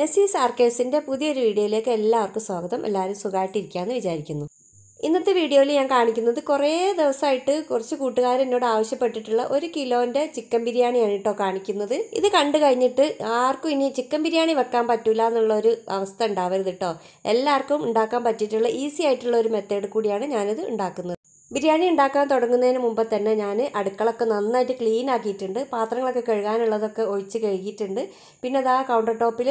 നസീസ് ആർക്കേഴ്സിൻ്റെ പുതിയൊരു വീഡിയോയിലേക്ക് എല്ലാവർക്കും സ്വാഗതം എല്ലാവരും സുഖമായിട്ടിരിക്കുകയെന്ന് വിചാരിക്കുന്നു ഇന്നത്തെ വീഡിയോയിൽ ഞാൻ കാണിക്കുന്നത് കുറേ ദിവസമായിട്ട് കുറച്ച് കൂട്ടുകാർ എന്നോട് ആവശ്യപ്പെട്ടിട്ടുള്ള ഒരു കിലോൻ്റെ ചിക്കൻ ബിരിയാണിയാണ് കേട്ടോ കാണിക്കുന്നത് ഇത് കണ്ടു കഴിഞ്ഞിട്ട് ആർക്കും ഇനി ചിക്കൻ ബിരിയാണി വെക്കാൻ പറ്റില്ല എന്നുള്ളൊരു അവസ്ഥ ഉണ്ടാവരുത് കേട്ടോ എല്ലാവർക്കും ഉണ്ടാക്കാൻ പറ്റിയിട്ടുള്ള ഈസി ആയിട്ടുള്ള ഒരു മെത്തേഡ് കൂടിയാണ് ഞാനിത് ഉണ്ടാക്കുന്നത് ബിരിയാണി ഉണ്ടാക്കാൻ തുടങ്ങുന്നതിന് മുമ്പ് തന്നെ ഞാൻ അടുക്കളൊക്കെ നന്നായിട്ട് ക്ലീൻ ആക്കിയിട്ടുണ്ട് പാത്രങ്ങളൊക്കെ കഴുകാനുള്ളതൊക്കെ ഒഴിച്ച് കഴുകിയിട്ടുണ്ട് പിന്നെ അത് ആ കൗണ്ടർ ടോപ്പിൽ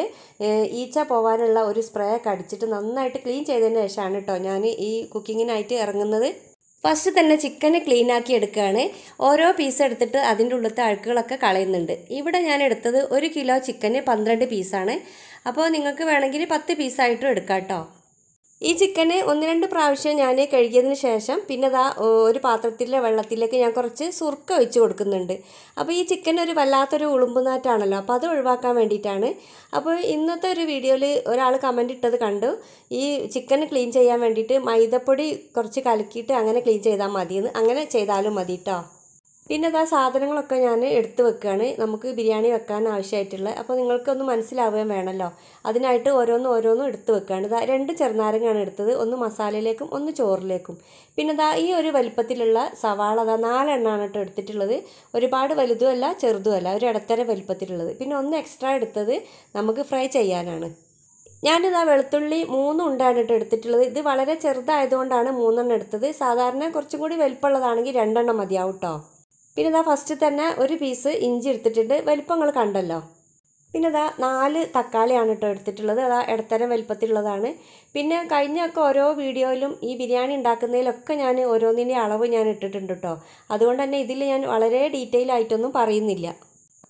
ഈച്ച പോകാനുള്ള ഒരു സ്പ്രേ ഒക്കെ അടിച്ചിട്ട് നന്നായിട്ട് ക്ലീൻ ചെയ്തതിന് ശേഷമാണ് കേട്ടോ ഞാൻ ഈ കുക്കിങ്ങിനായിട്ട് ഇറങ്ങുന്നത് ഫസ്റ്റ് തന്നെ ചിക്കനെ ക്ലീൻ ആക്കി എടുക്കുകയാണ് ഓരോ പീസ് എടുത്തിട്ട് അതിൻ്റെ ഉള്ളത്തെ അഴുക്കുകളൊക്കെ കളയുന്നുണ്ട് ഇവിടെ ഞാൻ എടുത്തത് ഒരു കിലോ ചിക്കന് പന്ത്രണ്ട് പീസാണ് അപ്പോൾ നിങ്ങൾക്ക് വേണമെങ്കിൽ പത്ത് പീസായിട്ടും എടുക്കാം കേട്ടോ ഈ ചിക്കന് ഒന്ന് രണ്ട് പ്രാവശ്യം ഞാൻ കഴുകിയതിന് ശേഷം പിന്നെ അതാ ഒരു പാത്രത്തിലെ വെള്ളത്തിലേക്ക് ഞാൻ കുറച്ച് സുർക്ക ഒഴിച്ച് കൊടുക്കുന്നുണ്ട് അപ്പോൾ ഈ ചിക്കൻ ഒരു വല്ലാത്തൊരു ഉളുമ്പുനാറ്റാണല്ലോ അപ്പോൾ അത് ഒഴിവാക്കാൻ വേണ്ടിയിട്ടാണ് അപ്പോൾ ഇന്നത്തെ ഒരു വീഡിയോയിൽ ഒരാൾ കമൻ്റ് ഇട്ടത് കണ്ടു ഈ ചിക്കൻ ക്ലീൻ ചെയ്യാൻ വേണ്ടിയിട്ട് മൈദപ്പൊടി കുറച്ച് കലക്കിയിട്ട് അങ്ങനെ ക്ലീൻ ചെയ്താൽ മതിയെന്ന് അങ്ങനെ ചെയ്താലും മതി കേട്ടോ പിന്നെ അത് ആ സാധനങ്ങളൊക്കെ ഞാൻ എടുത്ത് വെക്കുകയാണ് നമുക്ക് ബിരിയാണി വെക്കാൻ ആവശ്യമായിട്ടുള്ളത് അപ്പോൾ നിങ്ങൾക്കൊന്ന് മനസ്സിലാവുകയും വേണമല്ലോ അതിനായിട്ട് ഓരോന്നും ഓരോന്നും എടുത്ത് വെക്കുകയാണ് ഇതാ രണ്ട് ചെറുനാരങ്ങയാണ് എടുത്തത് ഒന്ന് മസാലയിലേക്കും ഒന്ന് ചോറിലേക്കും പിന്നെ അതാ ഈ ഒരു വലിപ്പത്തിലുള്ള സവാള അതാ നാലെണ്ണമാണ് കേട്ടോ എടുത്തിട്ടുള്ളത് ഒരുപാട് വലുതുമല്ല ചെറുതുമല്ല ഒരു ഇടത്തര വലിപ്പത്തിലുള്ളത് പിന്നെ ഒന്ന് എക്സ്ട്രാ എടുത്തത് നമുക്ക് ഫ്രൈ ചെയ്യാനാണ് ഞാനിതാ വെളുത്തുള്ളി മൂന്നുണ്ടാണ് കേട്ടോ എടുത്തിട്ടുള്ളത് ഇത് വളരെ ചെറുതായതുകൊണ്ടാണ് മൂന്നെണ്ണം എടുത്തത് സാധാരണ കുറച്ചും കൂടി വലിപ്പമുള്ളതാണെങ്കിൽ രണ്ടെണ്ണം മതിയാവും കേട്ടോ പിന്നെ ഇതാ ഫസ്റ്റ് തന്നെ ഒരു പീസ് ഇഞ്ചി എടുത്തിട്ടുണ്ട് വലിപ്പങ്ങൾ കണ്ടല്ലോ പിന്നെ ഇതാ നാല് തക്കാളിയാണ് കേട്ടോ എടുത്തിട്ടുള്ളത് അതാ ഇടത്തരം വലിപ്പത്തിലുള്ളതാണ് പിന്നെ കഴിഞ്ഞൊക്കെ ഓരോ വീഡിയോയിലും ഈ ബിരിയാണി ഉണ്ടാക്കുന്നതിലൊക്കെ ഞാൻ ഓരോന്നിൻ്റെ അളവ് ഞാൻ ഇട്ടിട്ടുണ്ട് കേട്ടോ അതുകൊണ്ട് തന്നെ ഇതിൽ ഞാൻ വളരെ ഡീറ്റെയിൽ ആയിട്ടൊന്നും പറയുന്നില്ല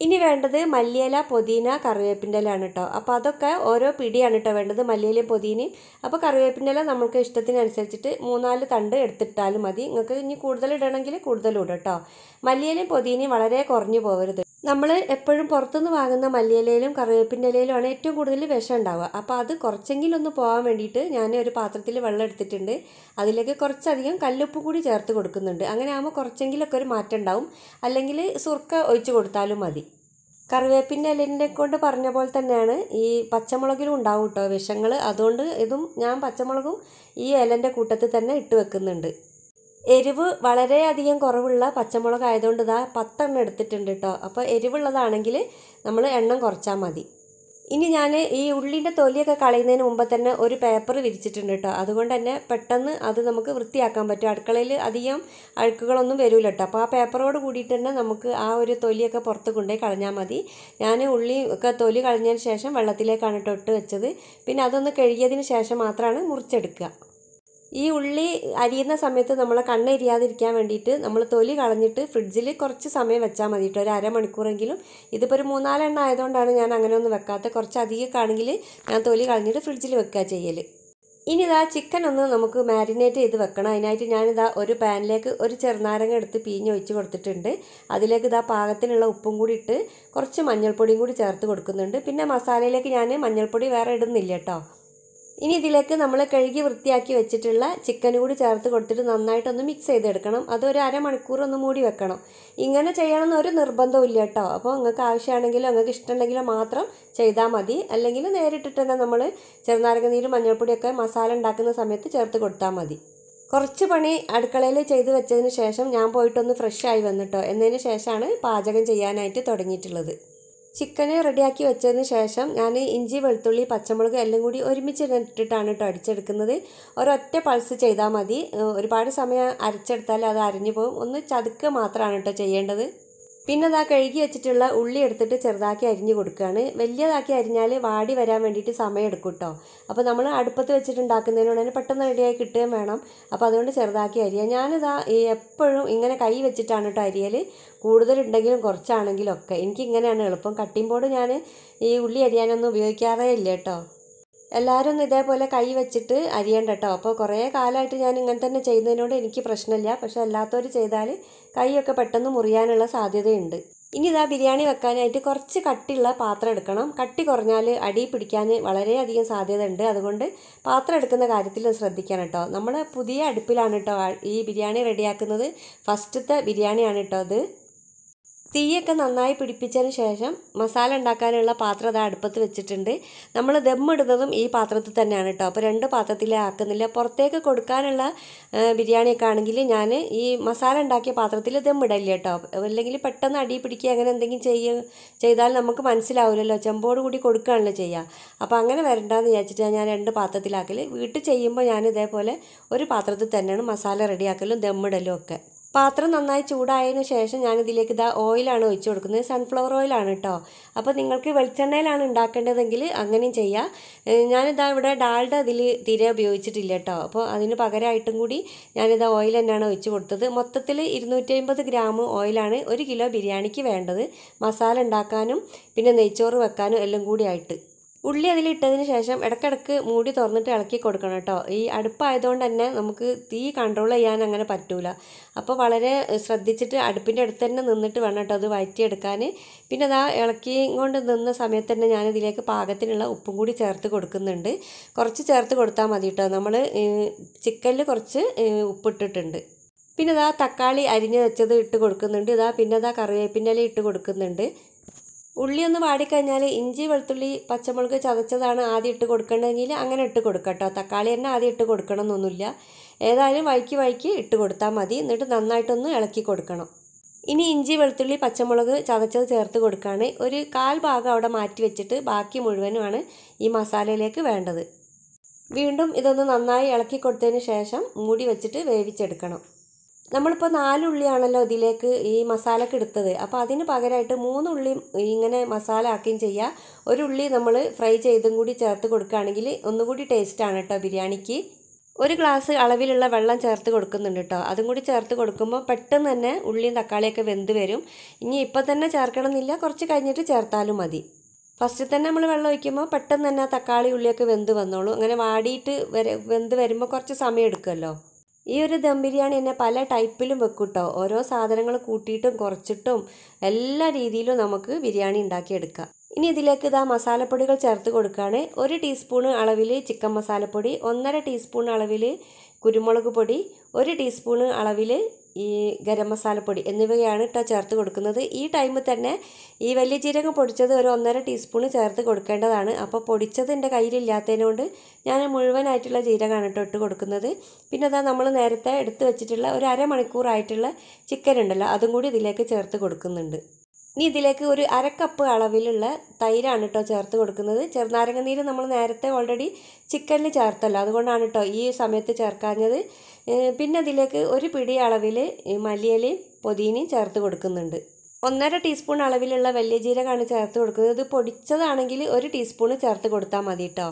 ഇനി വേണ്ടത് മല്ലിയില പൊതീന കറിവേപ്പിൻ്റെ ആണ് കേട്ടോ അപ്പോൾ അതൊക്കെ ഓരോ പിടിയാണ് കേട്ടോ വേണ്ടത് മല്ലിയിലയും പൊതീനയും അപ്പോൾ കറിവേപ്പിൻ്റെ ഇല നമുക്ക് ഇഷ്ടത്തിനനുസരിച്ചിട്ട് മൂന്നാല് തണ്ട് എടുത്തിട്ടാലും മതി നിങ്ങൾക്ക് ഇനി കൂടുതൽ ഇടണമെങ്കിൽ കൂടുതൽ ഇടും കേട്ടോ മല്ലിയിലയും പൊതീനയും വളരെ കുറഞ്ഞു പോകരുത് നമ്മൾ എപ്പോഴും പുറത്തുനിന്ന് വാങ്ങുന്ന മല്ലിയിലയിലും കറിവേപ്പിൻ്റെ ഇലയിലുമാണ് ഏറ്റവും കൂടുതൽ വിഷം ഉണ്ടാവുക അപ്പോൾ അത് കുറച്ചെങ്കിലും ഒന്ന് പോകാൻ വേണ്ടിയിട്ട് ഞാൻ ഒരു പാത്രത്തിൽ വെള്ളം എടുത്തിട്ടുണ്ട് അതിലേക്ക് കുറച്ചധികം കല്ലുപ്പ് കൂടി ചേർത്ത് കൊടുക്കുന്നുണ്ട് അങ്ങനെ ആകുമ്പോൾ കുറച്ചെങ്കിലൊക്കെ ഒരു മാറ്റം ഉണ്ടാവും അല്ലെങ്കിൽ സുർക്ക ഒഴിച്ച് കൊടുത്താലും മതി കറിവേപ്പിൻ്റെ ഇലനെ കൊണ്ട് പറഞ്ഞ പോലെ തന്നെയാണ് ഈ പച്ചമുളകിലും ഉണ്ടാവും കേട്ടോ വിഷങ്ങൾ അതുകൊണ്ട് ഇതും ഞാൻ പച്ചമുളകും ഈ ഇലൻ്റെ കൂട്ടത്തിൽ തന്നെ ഇട്ട് വെക്കുന്നുണ്ട് എരിവ് വളരെയധികം കുറവുള്ള പച്ചമുളക് ആയതുകൊണ്ട് ഇതാ പത്തെണ്ണം എടുത്തിട്ടുണ്ട് കേട്ടോ അപ്പോൾ എരിവുള്ളതാണെങ്കിൽ നമ്മൾ എണ്ണം കുറച്ചാൽ മതി ഇനി ഞാൻ ഈ ഉള്ളിൻ്റെ തൊലിയൊക്കെ കളയുന്നതിന് മുമ്പ് തന്നെ ഒരു പേപ്പർ വിരിച്ചിട്ടുണ്ട് കേട്ടോ അതുകൊണ്ട് തന്നെ പെട്ടെന്ന് അത് നമുക്ക് വൃത്തിയാക്കാൻ പറ്റും അടുക്കളയിൽ അധികം അഴുക്കുകളൊന്നും വരില്ല കേട്ടോ അപ്പോൾ ആ പേപ്പറോട് കൂടിയിട്ട് തന്നെ നമുക്ക് ആ ഒരു തൊലിയൊക്കെ പുറത്ത് കൊണ്ടുപോയി കളഞ്ഞാൽ മതി ഞാൻ ഉള്ളി ഒക്കെ തൊലി കളഞ്ഞതിന് ശേഷം വെള്ളത്തിലേക്കാണ് ഇട്ട് വെച്ചത് പിന്നെ അതൊന്ന് കഴുകിയതിന് ശേഷം മാത്രമാണ് മുറിച്ചെടുക്കുക ഈ ഉള്ളി അരിയുന്ന സമയത്ത് നമ്മളെ കണ്ണെരിയാതിരിക്കാൻ വേണ്ടിയിട്ട് നമ്മൾ തൊലി കളഞ്ഞിട്ട് ഫ്രിഡ്ജിൽ കുറച്ച് സമയം വെച്ചാൽ മതി കേട്ടോ ഒരു അരമണിക്കൂറെങ്കിലും ഇതിപ്പോൾ ഒരു മൂന്നാലെണ്ണ ആയതുകൊണ്ടാണ് ഞാൻ അങ്ങനെ ഒന്നും വെക്കാത്തത് കുറച്ച് അധികമൊക്കെ ആണെങ്കിൽ ഞാൻ തൊലി കളഞ്ഞിട്ട് ഫ്രിഡ്ജിൽ വെക്കുക ചെയ്യൽ ഇനി ഇതാ ചിക്കൻ ഒന്ന് നമുക്ക് മാരിനേറ്റ് ചെയ്ത് വെക്കണം അതിനായിട്ട് ഞാനിതാ ഒരു പാനിലേക്ക് ഒരു ചെറുനാരങ്ങ എടുത്ത് ഒഴിച്ച് കൊടുത്തിട്ടുണ്ട് അതിലേക്ക് ഇതാ പാകത്തിനുള്ള ഉപ്പും കൂടി ഇട്ട് കുറച്ച് മഞ്ഞൾപ്പൊടിയും കൂടി ചേർത്ത് കൊടുക്കുന്നുണ്ട് പിന്നെ മസാലയിലേക്ക് ഞാൻ മഞ്ഞൾപ്പൊടി വേറെ ഇടുന്നില്ല കേട്ടോ ഇനി ഇതിലേക്ക് നമ്മൾ കഴുകി വൃത്തിയാക്കി വെച്ചിട്ടുള്ള ചിക്കൻ കൂടി ചേർത്ത് കൊടുത്തിട്ട് നന്നായിട്ടൊന്ന് മിക്സ് ചെയ്തെടുക്കണം അതൊരു അരമണിക്കൂർ ഒന്ന് മൂടി വെക്കണം ഇങ്ങനെ ചെയ്യണമെന്ന് ഒരു നിർബന്ധമില്ല കേട്ടോ അപ്പോൾ നിങ്ങൾക്ക് ആവശ്യമാണെങ്കിലോ നിങ്ങൾക്ക് ഇഷ്ടമുണ്ടെങ്കിലോ മാത്രം ചെയ്താൽ മതി അല്ലെങ്കിൽ നേരിട്ടിട്ട് തന്നെ നമ്മൾ ചെറുനാരങ്ങ നീര് മഞ്ഞൾപ്പൊടിയൊക്കെ മസാല ഉണ്ടാക്കുന്ന സമയത്ത് ചേർത്ത് കൊടുത്താൽ മതി കുറച്ച് പണി അടുക്കളയിൽ ചെയ്തു വെച്ചതിന് ശേഷം ഞാൻ പോയിട്ടൊന്ന് ഫ്രഷ് ആയി വന്നിട്ടോ എന്നതിന് ശേഷമാണ് പാചകം ചെയ്യാനായിട്ട് തുടങ്ങിയിട്ടുള്ളത് ചിക്കന് റെഡിയാക്കി വെച്ചതിന് ശേഷം ഞാൻ ഇഞ്ചി വെളുത്തുള്ളി പച്ചമുളക് എല്ലാം കൂടി ഒരുമിച്ച് ഇട്ടിട്ടാണ് കേട്ടോ അടിച്ചെടുക്കുന്നത് ഒരൊറ്റ പൾസ് ചെയ്താൽ മതി ഒരുപാട് സമയം അരച്ചെടുത്താൽ അത് അരിഞ്ഞു പോകും ഒന്ന് ചതുക്കുക മാത്രമാണ് കേട്ടോ ചെയ്യേണ്ടത് പിന്നെ അതാ കഴുകി വെച്ചിട്ടുള്ള ഉള്ളി എടുത്തിട്ട് ചെറുതാക്കി അരിഞ്ഞു കൊടുക്കുകയാണ് വലിയതാക്കി അരിഞ്ഞാൽ വാടി വരാൻ വേണ്ടിയിട്ട് സമയം എടുക്കും കേട്ടോ അപ്പോൾ നമ്മൾ അടുപ്പത്ത് വെച്ചിട്ടുണ്ടാക്കുന്നതിനോട് തന്നെ പെട്ടെന്ന് റെഡിയായി കിട്ടുകയും വേണം അപ്പോൾ അതുകൊണ്ട് ചെറുതാക്കി അരിയുക ഞാനിതാ എപ്പോഴും ഇങ്ങനെ കൈ വെച്ചിട്ടാണ് കേട്ടോ അരിയൽ കൂടുതലുണ്ടെങ്കിലും കുറച്ചാണെങ്കിലും ഒക്കെ എനിക്ക് ഇങ്ങനെയാണ് എളുപ്പം കട്ടിംഗ് ബോർഡ് ഞാൻ ഈ ഉള്ളി അരിയാനൊന്നും ഉപയോഗിക്കാറേ ഇല്ല കേട്ടോ എല്ലാവരും ഇതേപോലെ കൈ വെച്ചിട്ട് അരിയണ്ട കേട്ടോ അപ്പോൾ കുറേ കാലമായിട്ട് ഞാൻ ഇങ്ങനെ തന്നെ ചെയ്യുന്നതിനോട് എനിക്ക് പ്രശ്നമില്ല പക്ഷേ അല്ലാത്തവർ ചെയ്താൽ കൈയൊക്കെ പെട്ടെന്ന് മുറിയാനുള്ള സാധ്യതയുണ്ട് ഇനി ഇതാ ബിരിയാണി വെക്കാനായിട്ട് കുറച്ച് കട്ടിയുള്ള പാത്രം എടുക്കണം കട്ടി കുറഞ്ഞാൽ അടി പിടിക്കാൻ വളരെയധികം സാധ്യത ഉണ്ട് അതുകൊണ്ട് പാത്രം എടുക്കുന്ന കാര്യത്തിൽ ശ്രദ്ധിക്കണം കേട്ടോ നമ്മൾ പുതിയ അടുപ്പിലാണ് കേട്ടോ ഈ ബിരിയാണി റെഡിയാക്കുന്നത് ഫസ്റ്റത്തെ ബിരിയാണിയാണ് കേട്ടോ അത് തീയൊക്കെ നന്നായി പിടിപ്പിച്ചതിന് ശേഷം മസാല ഉണ്ടാക്കാനുള്ള പാത്രം അത് അടുപ്പത്ത് വെച്ചിട്ടുണ്ട് നമ്മൾ ദമ്മിടുന്നതും ഈ പാത്രത്തിൽ തന്നെയാണ് കേട്ടോ അപ്പോൾ രണ്ട് പാത്രത്തിലേ ആക്കുന്നില്ല പുറത്തേക്ക് കൊടുക്കാനുള്ള ബിരിയാണിയൊക്കെ ആണെങ്കിൽ ഞാൻ ഈ മസാല ഉണ്ടാക്കിയ പാത്രത്തിൽ ദമ്മിടല്ല കേട്ടോ അല്ലെങ്കിൽ പെട്ടെന്ന് അടി പിടിക്കുക അങ്ങനെ എന്തെങ്കിലും ചെയ്യ ചെയ്താൽ നമുക്ക് മനസ്സിലാവില്ലല്ലോ ചെമ്പോട് കൂടി കൊടുക്കുകയാണല്ലോ ചെയ്യുക അപ്പോൾ അങ്ങനെ വരണ്ടെന്ന് വിചാരിച്ചിട്ടാണ് ഞാൻ രണ്ട് പാത്രത്തിലാക്കൽ വീട്ടിൽ ചെയ്യുമ്പോൾ ഞാൻ ഇതേപോലെ ഒരു പാത്രത്തിൽ തന്നെയാണ് മസാല റെഡിയാക്കലും ദമ്മിടലും ഒക്കെ പാത്രം നന്നായി ചൂടായതിനു ശേഷം ഞാനിതിലേക്ക് ഇതാ ഓയിലാണ് ഒഴിച്ചു കൊടുക്കുന്നത് സൺഫ്ലവർ ഓയിലാണ് കേട്ടോ അപ്പോൾ നിങ്ങൾക്ക് വെളിച്ചെണ്ണയിലാണ് ഉണ്ടാക്കേണ്ടതെങ്കിൽ അങ്ങനെയും ചെയ്യാം ഞാനിതാ ഇവിടെ ഡാൾഡ അതിൽ തീരെ ഉപയോഗിച്ചിട്ടില്ല കേട്ടോ അപ്പോൾ അതിന് പകരമായിട്ടും കൂടി ഞാനിതാ ഓയിൽ തന്നെയാണ് ഒഴിച്ചു കൊടുത്തത് മൊത്തത്തിൽ ഇരുന്നൂറ്റമ്പത് ഗ്രാം ഓയിലാണ് ഒരു കിലോ ബിരിയാണിക്ക് വേണ്ടത് മസാല ഉണ്ടാക്കാനും പിന്നെ നെയ്ച്ചോറ് വെക്കാനും എല്ലാം കൂടി ആയിട്ട് ഉള്ളി അതിലിട്ടതിന് ശേഷം ഇടയ്ക്കിടയ്ക്ക് മൂടി തുറന്നിട്ട് ഇളക്കി കൊടുക്കണം കേട്ടോ ഈ അടുപ്പായതുകൊണ്ട് തന്നെ നമുക്ക് തീ കൺട്രോൾ ചെയ്യാൻ അങ്ങനെ പറ്റൂല അപ്പോൾ വളരെ ശ്രദ്ധിച്ചിട്ട് അടുപ്പിൻ്റെ അടുത്ത് തന്നെ നിന്നിട്ട് വേണം കേട്ടോ അത് വയറ്റിയെടുക്കാൻ പിന്നെ അതാ ഇളക്കി കൊണ്ട് നിന്ന സമയത്ത് തന്നെ ഞാനിതിലേക്ക് പാകത്തിനുള്ള ഉപ്പും കൂടി ചേർത്ത് കൊടുക്കുന്നുണ്ട് കുറച്ച് ചേർത്ത് കൊടുത്താൽ മതി കേട്ടോ നമ്മൾ ചിക്കനിൽ കുറച്ച് ഉപ്പിട്ടിട്ടുണ്ട് പിന്നെ അതാ തക്കാളി അരിഞ്ഞ് വെച്ചത് ഇട്ട് കൊടുക്കുന്നുണ്ട് ഇതാ പിന്നെ അതാ കറിവേപ്പിൻ്റെ ഇല ഇട്ട് കൊടുക്കുന്നുണ്ട് ഉള്ളി ഒന്ന് വാടിക്കഴിഞ്ഞാൽ ഇഞ്ചി വെളുത്തുള്ളി പച്ചമുളക് ചതച്ചതാണ് ആദ്യം ഇട്ട് കൊടുക്കേണ്ടതെങ്കിൽ അങ്ങനെ ഇട്ട് കൊടുക്കാം കേട്ടോ തക്കാളി തന്നെ ആദ്യം ഇട്ട് കൊടുക്കണം എന്നൊന്നുമില്ല ഏതായാലും വൈക്കി വൈക്കി ഇട്ട് കൊടുത്താൽ മതി എന്നിട്ട് നന്നായിട്ടൊന്ന് ഇളക്കി കൊടുക്കണം ഇനി ഇഞ്ചി വെളുത്തുള്ളി പച്ചമുളക് ചതച്ചത് ചേർത്ത് കൊടുക്കുകയാണ് ഒരു കാൽ ഭാഗം അവിടെ മാറ്റി വെച്ചിട്ട് ബാക്കി മുഴുവനുമാണ് ഈ മസാലയിലേക്ക് വേണ്ടത് വീണ്ടും ഇതൊന്ന് നന്നായി ഇളക്കി കൊടുത്തതിന് ശേഷം മൂടി വെച്ചിട്ട് വേവിച്ചെടുക്കണം നമ്മളിപ്പോൾ നാലുള്ളിയാണല്ലോ ഇതിലേക്ക് ഈ മസാലക്ക് എടുത്തത് അപ്പോൾ അതിന് പകരമായിട്ട് മൂന്നുള്ളി ഇങ്ങനെ മസാല ആക്കുകയും ചെയ്യുക ഒരു ഉള്ളി നമ്മൾ ഫ്രൈ ചെയ്തും കൂടി ചേർത്ത് കൊടുക്കുകയാണെങ്കിൽ ഒന്നുകൂടി ടേസ്റ്റാണ് കേട്ടോ ബിരിയാണിക്ക് ഒരു ഗ്ലാസ് അളവിലുള്ള വെള്ളം ചേർത്ത് കൊടുക്കുന്നുണ്ട് കേട്ടോ അതും കൂടി ചേർത്ത് കൊടുക്കുമ്പോൾ പെട്ടെന്ന് തന്നെ ഉള്ളിയും തക്കാളിയൊക്കെ വെന്ത് വരും ഇനി ഇപ്പം തന്നെ ചേർക്കണമെന്നില്ല കുറച്ച് കഴിഞ്ഞിട്ട് ചേർത്താലും മതി ഫസ്റ്റ് തന്നെ നമ്മൾ വെള്ളം ഒഴിക്കുമ്പോൾ പെട്ടെന്ന് തന്നെ തക്കാളി ഉള്ളിയൊക്കെ വെന്ത് വന്നോളൂ അങ്ങനെ വാടിയിട്ട് വെന്ത് വരുമ്പോൾ കുറച്ച് സമയം എടുക്കുമല്ലോ ഈ ഒരു ദം ബിരിയാണി എന്നെ പല ടൈപ്പിലും വെക്കും കേട്ടോ ഓരോ സാധനങ്ങൾ കൂട്ടിയിട്ടും കുറച്ചിട്ടും എല്ലാ രീതിയിലും നമുക്ക് ബിരിയാണി ഉണ്ടാക്കിയെടുക്കാം ഇനി ഇതിലേക്ക് ഇതാ മസാലപ്പൊടികൾ ചേർത്ത് കൊടുക്കുകയാണ് ഒരു ടീസ്പൂൺ അളവിൽ ചിക്കൻ മസാലപ്പൊടി ഒന്നര ടീസ്പൂൺ അളവിൽ കുരുമുളക് പൊടി ഒരു ടീസ്പൂണ് അളവിൽ ഈ ഗരം മസാലപ്പൊടി എന്നിവയാണ് കേട്ടോ ചേർത്ത് കൊടുക്കുന്നത് ഈ ടൈമിൽ തന്നെ ഈ വലിയ ജീരകം പൊടിച്ചത് ഒരു ഒന്നര ടീസ്പൂൺ ചേർത്ത് കൊടുക്കേണ്ടതാണ് അപ്പോൾ പൊടിച്ചത് എൻ്റെ കയ്യിലില്ലാത്തതിനോണ്ട് ഞാൻ മുഴുവനായിട്ടുള്ള ജീരകമാണ് കേട്ടോ ഇട്ട് കൊടുക്കുന്നത് പിന്നെ അതാ നമ്മൾ നേരത്തെ എടുത്ത് വെച്ചിട്ടുള്ള ഒരു അരമണിക്കൂറായിട്ടുള്ള ചിക്കൻ ഉണ്ടല്ലോ അതും കൂടി ഇതിലേക്ക് ചേർത്ത് കൊടുക്കുന്നുണ്ട് ഇനി ഇതിലേക്ക് ഒരു അരക്കപ്പ് അളവിലുള്ള തൈരാണ് കേട്ടോ ചേർത്ത് കൊടുക്കുന്നത് ചെറുനാരങ്ങ നീര് നമ്മൾ നേരത്തെ ഓൾറെഡി ചിക്കനിൽ ചേർത്തല്ലോ അതുകൊണ്ടാണ് കേട്ടോ ഈ സമയത്ത് ചേർക്കാഞ്ഞത് പിന്നെ അതിലേക്ക് ഒരു പിടി അളവിൽ മല്ലിയിലയും പൊതിനയും ചേർത്ത് കൊടുക്കുന്നുണ്ട് ഒന്നര ടീസ്പൂൺ അളവിലുള്ള വലിയ ജീരകമാണ് ചേർത്ത് കൊടുക്കുന്നത് ഇത് പൊടിച്ചതാണെങ്കിൽ ഒരു ടീസ്പൂൺ ചേർത്ത് കൊടുത്താൽ മതി കേട്ടോ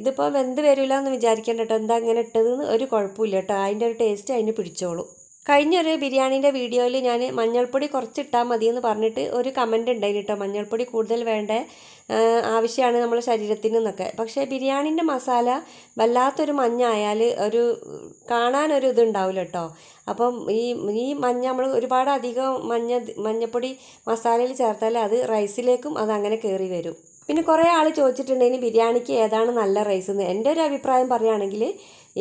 ഇതിപ്പോൾ വെന്ത് വരില്ല എന്ന് വിചാരിക്കേണ്ട കേട്ടോ എന്താ ഇങ്ങനെ ഇട്ടതെന്ന് ഒരു കുഴപ്പമില്ല കേട്ടോ അതിൻ്റെ ഒരു ടേസ്റ്റ് അതിന് പിടിച്ചോളൂ കഴിഞ്ഞൊരു ബിരിയാണീൻ്റെ വീഡിയോയിൽ ഞാൻ മഞ്ഞൾപ്പൊടി കുറച്ചിട്ടാൽ മതി എന്ന് പറഞ്ഞിട്ട് ഒരു കമൻ്റ് ഉണ്ടായി കേട്ടോ മഞ്ഞൾപ്പൊടി കൂടുതൽ വേണ്ട ആവശ്യമാണ് നമ്മുടെ ശരീരത്തിന് എന്നൊക്കെ പക്ഷേ ബിരിയാണീൻ്റെ മസാല വല്ലാത്തൊരു മഞ്ഞ ആയാൽ ഒരു കാണാനൊരു ഇതുണ്ടാവില്ല കേട്ടോ അപ്പം ഈ ഈ മഞ്ഞ നമ്മൾ ഒരുപാട് അധികം മഞ്ഞ മഞ്ഞൾപ്പൊടി മസാലയിൽ ചേർത്താൽ അത് റൈസിലേക്കും അത് അങ്ങനെ കയറി വരും പിന്നെ കുറേ ആൾ ചോദിച്ചിട്ടുണ്ടെങ്കിൽ ബിരിയാണിക്ക് ഏതാണ് നല്ല റൈസ് എന്ന് എൻ്റെ ഒരു അഭിപ്രായം പറയുകയാണെങ്കിൽ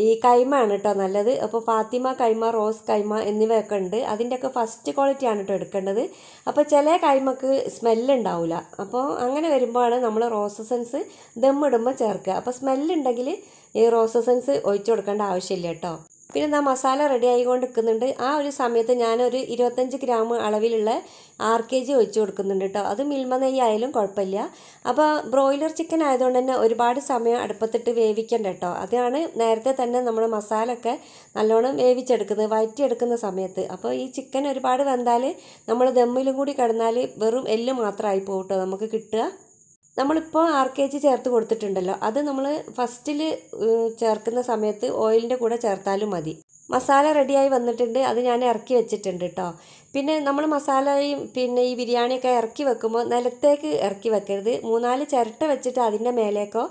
ഈ കൈമ ആണ് കേട്ടോ നല്ലത് അപ്പോൾ ഫാത്തിമ കൈമ റോസ് കൈമ എന്നിവയൊക്കെ ഉണ്ട് അതിൻ്റെയൊക്കെ ഫസ്റ്റ് ക്വാളിറ്റി ആണ് കേട്ടോ എടുക്കേണ്ടത് അപ്പോൾ ചില കൈമക്ക് സ്മെല്ലുണ്ടാവില്ല അപ്പോൾ അങ്ങനെ വരുമ്പോഴാണ് നമ്മൾ റോസ് സെൻസ് ദമ്മിടുമ്പോൾ ചേർക്കുക അപ്പോൾ സ്മെല്ലുണ്ടെങ്കിൽ ഈ റോസ് സെൻസ് ഒഴിച്ചു കൊടുക്കേണ്ട ആവശ്യമില്ല കേട്ടോ പിന്നെ ഇതാ മസാല റെഡി ആയിക്കൊണ്ട് നിൽക്കുന്നുണ്ട് ആ ഒരു സമയത്ത് ഞാനൊരു ഇരുപത്തഞ്ച് ഗ്രാം അളവിലുള്ള ആർ കെ ജി ഒഴിച്ചു കൊടുക്കുന്നുണ്ട് കേട്ടോ അത് മിൽമ ആയാലും കുഴപ്പമില്ല അപ്പോൾ ബ്രോയിലർ ചിക്കൻ ആയതുകൊണ്ട് തന്നെ ഒരുപാട് സമയം അടുപ്പത്തിട്ട് വേവിക്കണ്ട കേട്ടോ അതാണ് നേരത്തെ തന്നെ നമ്മൾ മസാല ഒക്കെ നല്ലോണം വേവിച്ചെടുക്കുന്നത് വയറ്റിയെടുക്കുന്ന സമയത്ത് അപ്പോൾ ഈ ചിക്കൻ ഒരുപാട് വെന്താൽ നമ്മൾ ദമ്മിലും കൂടി കിടന്നാൽ വെറും എല്ല് മാത്രമായി പോകും കേട്ടോ നമുക്ക് കിട്ടുക നമ്മളിപ്പോൾ ആർ കെ ജി ചേർത്ത് കൊടുത്തിട്ടുണ്ടല്ലോ അത് നമ്മൾ ഫസ്റ്റിൽ ചേർക്കുന്ന സമയത്ത് ഓയിലിൻ്റെ കൂടെ ചേർത്താലും മതി മസാല റെഡിയായി വന്നിട്ടുണ്ട് അത് ഞാൻ ഇറക്കി വെച്ചിട്ടുണ്ട് കേട്ടോ പിന്നെ നമ്മൾ മസാലയും പിന്നെ ഈ ബിരിയാണിയൊക്കെ ഇറക്കി വെക്കുമ്പോൾ നിലത്തേക്ക് ഇറക്കി വെക്കരുത് മൂന്നാല് ചിരട്ട വെച്ചിട്ട് അതിൻ്റെ മേലേക്കോ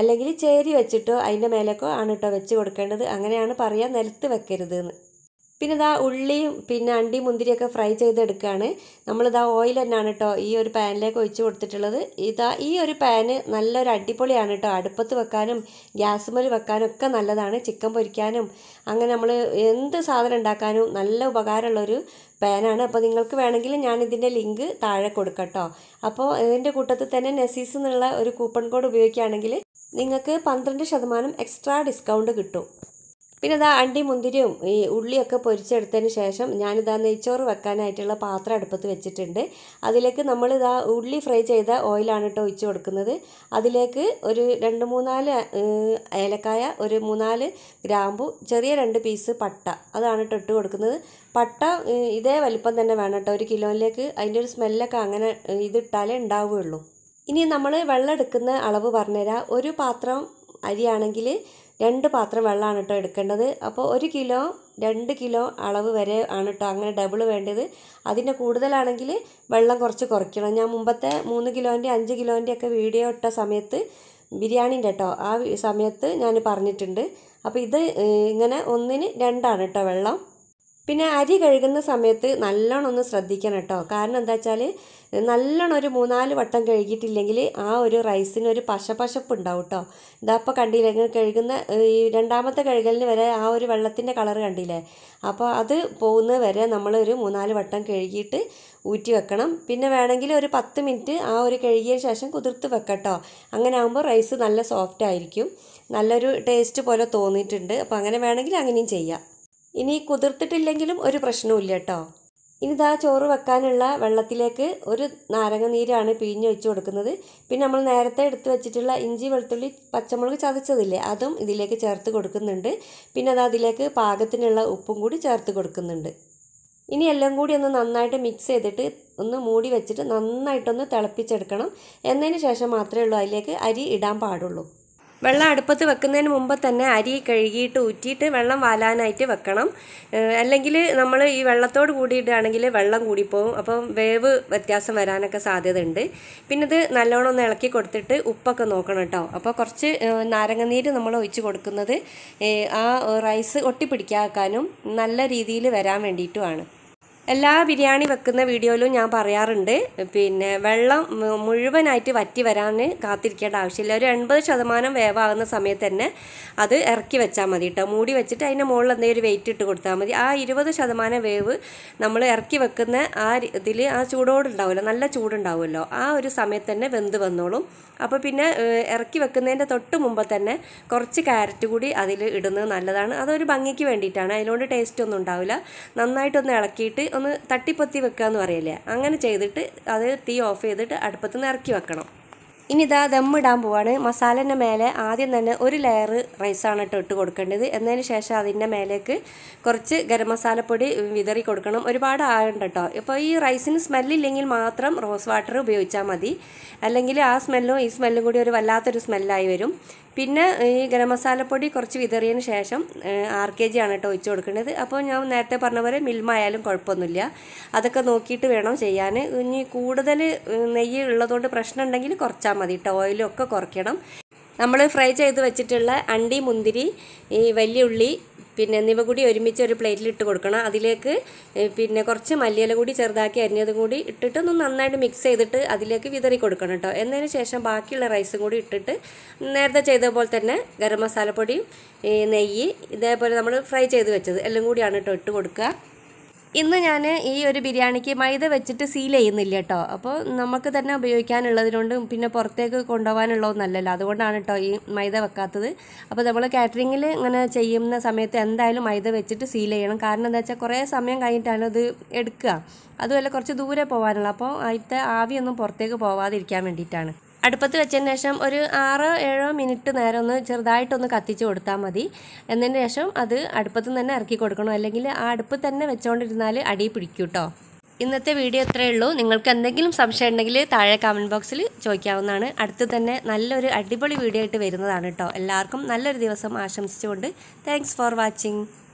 അല്ലെങ്കിൽ ചേരി വെച്ചിട്ടോ അതിൻ്റെ മേലേക്കോ ആണ് കേട്ടോ വെച്ച് കൊടുക്കേണ്ടത് അങ്ങനെയാണ് പറയുക നിലത്ത് വെക്കരുത് എന്ന് പിന്നെ ഇതാ ഉള്ളിയും പിന്നെ അണ്ടി മുന്തിരിയൊക്കെ ഫ്രൈ ചെയ്തെടുക്കുകയാണ് നമ്മളിതാ ഓയിൽ തന്നെയാണ് കേട്ടോ ഈ ഒരു പാനിലേക്ക് ഒഴിച്ചു കൊടുത്തിട്ടുള്ളത് ഇതാ ഈ ഒരു പാന് നല്ലൊരു അടിപൊളിയാണ് കേട്ടോ അടുപ്പത്ത് വെക്കാനും ഗ്യാസ് മേൽ വെക്കാനും ഒക്കെ നല്ലതാണ് ചിക്കൻ പൊരിക്കാനും അങ്ങനെ നമ്മൾ എന്ത് സാധനം ഉണ്ടാക്കാനും നല്ല ഉപകാരമുള്ളൊരു പാനാണ് അപ്പോൾ നിങ്ങൾക്ക് വേണമെങ്കിൽ ഞാൻ ഇതിൻ്റെ ലിങ്ക് താഴെ കൊടുക്കട്ടോ അപ്പോൾ ഇതിൻ്റെ കൂട്ടത്തിൽ തന്നെ നെസീസ് എന്നുള്ള ഒരു കൂപ്പൺ കോഡ് ഉപയോഗിക്കുകയാണെങ്കിൽ നിങ്ങൾക്ക് പന്ത്രണ്ട് ശതമാനം എക്സ്ട്രാ ഡിസ്കൗണ്ട് കിട്ടും പിന്നെ ഇതാ അണ്ടി മുന്തിരിയും ഈ ഉള്ളിയൊക്കെ പൊരിച്ചെടുത്തതിന് ശേഷം ഞാനിതാ നെയ്ച്ചോറ് വെക്കാനായിട്ടുള്ള പാത്രം അടുപ്പത്ത് വെച്ചിട്ടുണ്ട് അതിലേക്ക് നമ്മളിതാ ഉള്ളി ഫ്രൈ ചെയ്ത ഓയിലാണ് കേട്ടോ ഒഴിച്ചു കൊടുക്കുന്നത് അതിലേക്ക് ഒരു രണ്ട് മൂന്നാല് ഏലക്കായ ഒരു മൂന്നാല് ഗ്രാമ്പു ചെറിയ രണ്ട് പീസ് പട്ട അതാണ് കേട്ടോ ഇട്ട് കൊടുക്കുന്നത് പട്ട ഇതേ വലിപ്പം തന്നെ വേണം കേട്ടോ ഒരു കിലോയിലേക്ക് അതിൻ്റെ ഒരു സ്മെല്ലൊക്കെ അങ്ങനെ ഇതിട്ടാലേ ഉണ്ടാവുകയുള്ളൂ ഇനി നമ്മൾ വെള്ളം എടുക്കുന്ന അളവ് പറഞ്ഞുതരാം ഒരു പാത്രം അരിയാണെങ്കിൽ രണ്ട് പാത്രം വെള്ളമാണ് കേട്ടോ എടുക്കേണ്ടത് അപ്പോൾ ഒരു കിലോ രണ്ട് കിലോ അളവ് വരെ ആണ് കേട്ടോ അങ്ങനെ ഡബിൾ വേണ്ടത് അതിൻ്റെ കൂടുതലാണെങ്കിൽ വെള്ളം കുറച്ച് കുറയ്ക്കണം ഞാൻ മുമ്പത്തെ മൂന്ന് കിലോൻ്റെ അഞ്ച് കിലോൻ്റെ ഒക്കെ വീഡിയോ ഇട്ട സമയത്ത് ബിരിയാണിൻ്റെ കേട്ടോ ആ സമയത്ത് ഞാൻ പറഞ്ഞിട്ടുണ്ട് അപ്പോൾ ഇത് ഇങ്ങനെ ഒന്നിന് രണ്ടാണ് കേട്ടോ വെള്ളം പിന്നെ അരി കഴുകുന്ന സമയത്ത് നല്ലോണം ഒന്ന് ശ്രദ്ധിക്കണം കേട്ടോ കാരണം എന്താ വെച്ചാൽ നല്ലോണം ഒരു മൂന്നാല് വട്ടം കഴുകിയിട്ടില്ലെങ്കിൽ ആ ഒരു റൈസിന് ഒരു പശപശപ്പ് ഉണ്ടാവും കേട്ടോ ഇതാ അപ്പോൾ കണ്ടില്ലേ കഴുകുന്ന ഈ രണ്ടാമത്തെ കഴുകലിന് വരെ ആ ഒരു വെള്ളത്തിൻ്റെ കളർ കണ്ടില്ലേ അപ്പോൾ അത് പോകുന്നത് വരെ നമ്മളൊരു മൂന്നാല് വട്ടം കഴുകിയിട്ട് ഊറ്റി വെക്കണം പിന്നെ വേണമെങ്കിൽ ഒരു പത്ത് മിനിറ്റ് ആ ഒരു കഴുകിയ ശേഷം കുതിർത്ത് വെക്കട്ടോ അങ്ങനെ ആകുമ്പോൾ റൈസ് നല്ല സോഫ്റ്റ് ആയിരിക്കും നല്ലൊരു ടേസ്റ്റ് പോലെ തോന്നിയിട്ടുണ്ട് അപ്പോൾ അങ്ങനെ വേണമെങ്കിൽ അങ്ങനെയും ചെയ്യാം ഇനി കുതിർത്തിട്ടില്ലെങ്കിലും ഒരു ഇല്ല കേട്ടോ ഇനി ഇതാ ചോറ് വെക്കാനുള്ള വെള്ളത്തിലേക്ക് ഒരു നാരങ്ങ നീരാണ് വെച്ച് കൊടുക്കുന്നത് പിന്നെ നമ്മൾ നേരത്തെ എടുത്ത് വെച്ചിട്ടുള്ള ഇഞ്ചി വെളുത്തുള്ളി പച്ചമുളക് ചതച്ചതില്ലേ അതും ഇതിലേക്ക് ചേർത്ത് കൊടുക്കുന്നുണ്ട് പിന്നെ അത് അതിലേക്ക് പാകത്തിനുള്ള ഉപ്പും കൂടി ചേർത്ത് കൊടുക്കുന്നുണ്ട് ഇനി എല്ലാം കൂടി ഒന്ന് നന്നായിട്ട് മിക്സ് ചെയ്തിട്ട് ഒന്ന് മൂടി വെച്ചിട്ട് നന്നായിട്ടൊന്ന് തിളപ്പിച്ചെടുക്കണം എന്നതിന് ശേഷം മാത്രമേ ഉള്ളൂ അതിലേക്ക് അരി ഇടാൻ പാടുള്ളൂ വെള്ളം അടുപ്പത്ത് വെക്കുന്നതിന് മുമ്പ് തന്നെ അരി കഴുകിയിട്ട് ഊറ്റിയിട്ട് വെള്ളം വാലാനായിട്ട് വെക്കണം അല്ലെങ്കിൽ നമ്മൾ ഈ വെള്ളത്തോട് കൂടിയിട്ടാണെങ്കിൽ വെള്ളം കൂടിപ്പോവും അപ്പം വേവ് വ്യത്യാസം വരാനൊക്കെ സാധ്യതയുണ്ട് പിന്നെ ഇത് നല്ലോണം ഒന്ന് ഇളക്കി കൊടുത്തിട്ട് ഉപ്പൊക്കെ നോക്കണം കേട്ടോ അപ്പോൾ കുറച്ച് നാരങ്ങനീര് നമ്മൾ ഒഴിച്ച് കൊടുക്കുന്നത് ആ റൈസ് ഒട്ടിപ്പിടിക്കാക്കാനും നല്ല രീതിയിൽ വരാൻ വേണ്ടിയിട്ടുമാണ് എല്ലാ ബിരിയാണി വെക്കുന്ന വീഡിയോയിലും ഞാൻ പറയാറുണ്ട് പിന്നെ വെള്ളം മുഴുവനായിട്ട് വറ്റി വരാൻ കാത്തിരിക്കേണ്ട ആവശ്യമില്ല ഒരു എൺപത് ശതമാനം വേവാകുന്ന സമയത്ത് തന്നെ അത് ഇറക്കി വെച്ചാൽ മതി കേട്ടോ മൂടി വെച്ചിട്ട് അതിൻ്റെ മുകളിൽ എന്തെങ്കിലും വെയിറ്റ് ഇട്ട് കൊടുത്താൽ മതി ആ ഇരുപത് ശതമാനം വേവ് നമ്മൾ ഇറക്കി വെക്കുന്ന ആ ഇതിൽ ആ ചൂടോടുണ്ടാവുമല്ലോ നല്ല ചൂടുണ്ടാവുമല്ലോ ആ ഒരു സമയത്ത് തന്നെ വെന്ത് വന്നോളും അപ്പോൾ പിന്നെ ഇറക്കി വെക്കുന്നതിൻ്റെ തൊട്ട് മുമ്പ് തന്നെ കുറച്ച് ക്യാരറ്റ് കൂടി അതിൽ ഇടുന്നത് നല്ലതാണ് അതൊരു ഭംഗിക്ക് വേണ്ടിയിട്ടാണ് അതിനോട് ടേസ്റ്റ് ഒന്നും ഉണ്ടാവില്ല നന്നായിട്ടൊന്ന് ഇളക്കിയിട്ട് ഒന്ന് തട്ടിപ്പൊത്തി വെക്കുക എന്ന് പറയില്ലേ അങ്ങനെ ചെയ്തിട്ട് അത് തീ ഓഫ് ചെയ്തിട്ട് അടുപ്പത്ത് നിന്ന് ഇറക്കി വെക്കണം ഇനി ഇതാ ദമ്മിടാൻ പോവാണ് മസാലേൻ്റെ മേലെ ആദ്യം തന്നെ ഒരു ലെയർ റൈസാണ് കേട്ടോ ഇട്ട് കൊടുക്കേണ്ടത് എന്നതിന് ശേഷം അതിൻ്റെ മേലേക്ക് കുറച്ച് ഗരം മസാലപ്പൊടി വിതറി കൊടുക്കണം ഒരുപാട് ആയുണ്ട് കേട്ടോ ഇപ്പോൾ ഈ റൈസിന് സ്മെല്ലില്ലെങ്കിൽ മാത്രം റോസ് വാട്ടർ ഉപയോഗിച്ചാൽ മതി അല്ലെങ്കിൽ ആ സ്മെല്ലും ഈ സ്മെല്ലും കൂടി ഒരു വല്ലാത്തൊരു സ്മെല്ലായി വരും പിന്നെ ഈ ഗരം മസാലപ്പൊടി കുറച്ച് വിതറിയതിന് ശേഷം ആർ കെ ജി ആണ് കേട്ടോ ഒഴിച്ചു കൊടുക്കേണ്ടത് അപ്പോൾ ഞാൻ നേരത്തെ പറഞ്ഞ പോലെ മിൽമ ആയാലും കുഴപ്പമൊന്നുമില്ല അതൊക്കെ നോക്കിയിട്ട് വേണം ചെയ്യാൻ ഇനി കൂടുതൽ നെയ്യ് ഉള്ളതുകൊണ്ട് പ്രശ്നമുണ്ടെങ്കിൽ കുറച്ചാൽ ചെയ്താൽ മതി കേട്ടോ ഒക്കെ കുറയ്ക്കണം നമ്മൾ ഫ്രൈ ചെയ്ത് വെച്ചിട്ടുള്ള അണ്ടി മുന്തിരി ഈ വലിയ ഉള്ളി പിന്നെ എന്നിവ കൂടി ഒരുമിച്ച് ഒരു പ്ലേറ്റിൽ ഇട്ട് കൊടുക്കണം അതിലേക്ക് പിന്നെ കുറച്ച് മല്ലിയില കൂടി ചെറുതാക്കി അരിഞ്ഞതും കൂടി ഇട്ടിട്ട് ഒന്ന് നന്നായിട്ട് മിക്സ് ചെയ്തിട്ട് അതിലേക്ക് വിതറി കൊടുക്കണം കേട്ടോ എന്നതിന് ശേഷം ബാക്കിയുള്ള റൈസും കൂടി ഇട്ടിട്ട് നേരത്തെ ചെയ്ത പോലെ തന്നെ ഗരം മസാലപ്പൊടിയും നെയ്യ് ഇതേപോലെ നമ്മൾ ഫ്രൈ ചെയ്ത് വെച്ചത് എല്ലാം കൂടിയാണ് കേട്ടോ ഇട്ട് കൊടുക്കുക ഇന്ന് ഞാൻ ഈ ഒരു ബിരിയാണിക്ക് മൈദ വെച്ചിട്ട് സീൽ ചെയ്യുന്നില്ല കേട്ടോ അപ്പോൾ നമുക്ക് തന്നെ ഉപയോഗിക്കാനുള്ളതിനോണ്ട് പിന്നെ പുറത്തേക്ക് കൊണ്ടുപോകാനുള്ളതൊന്നല്ലല്ലോ അതുകൊണ്ടാണ് കേട്ടോ ഈ മൈദ വെക്കാത്തത് അപ്പോൾ നമ്മൾ കാറ്ററിങ്ങിൽ ഇങ്ങനെ ചെയ്യുന്ന സമയത്ത് എന്തായാലും മൈദ വെച്ചിട്ട് സീൽ ചെയ്യണം കാരണം എന്താ വെച്ചാൽ കുറേ സമയം കഴിഞ്ഞിട്ടാണ് അത് എടുക്കുക അതുമല്ല കുറച്ച് ദൂരെ പോകാനുള്ള അപ്പോൾ അതിൻ്റെ ആവിയൊന്നും പുറത്തേക്ക് പോവാതിരിക്കാൻ വേണ്ടിയിട്ടാണ് അടുപ്പത്ത് വെച്ചതിന് ശേഷം ഒരു ആറോ ഏഴോ മിനിറ്റ് നേരം ഒന്ന് ചെറുതായിട്ടൊന്ന് കത്തിച്ച് കൊടുത്താൽ മതി എന്നതിന് ശേഷം അത് അടുപ്പത്ത് തന്നെ ഇറക്കി കൊടുക്കണം അല്ലെങ്കിൽ ആ അടുപ്പ് തന്നെ വെച്ചുകൊണ്ടിരുന്നാൽ അടി പിടിക്കും കേട്ടോ ഇന്നത്തെ വീഡിയോ ഇത്രയേ ഉള്ളൂ നിങ്ങൾക്ക് എന്തെങ്കിലും സംശയം ഉണ്ടെങ്കിൽ താഴെ കമൻറ്റ് ബോക്സിൽ ചോദിക്കാവുന്നതാണ് അടുത്ത് തന്നെ നല്ലൊരു അടിപൊളി വീഡിയോ ആയിട്ട് വരുന്നതാണ് കേട്ടോ എല്ലാവർക്കും നല്ലൊരു ദിവസം ആശംസിച്ചുകൊണ്ട് താങ്ക്സ് ഫോർ വാച്ചിങ്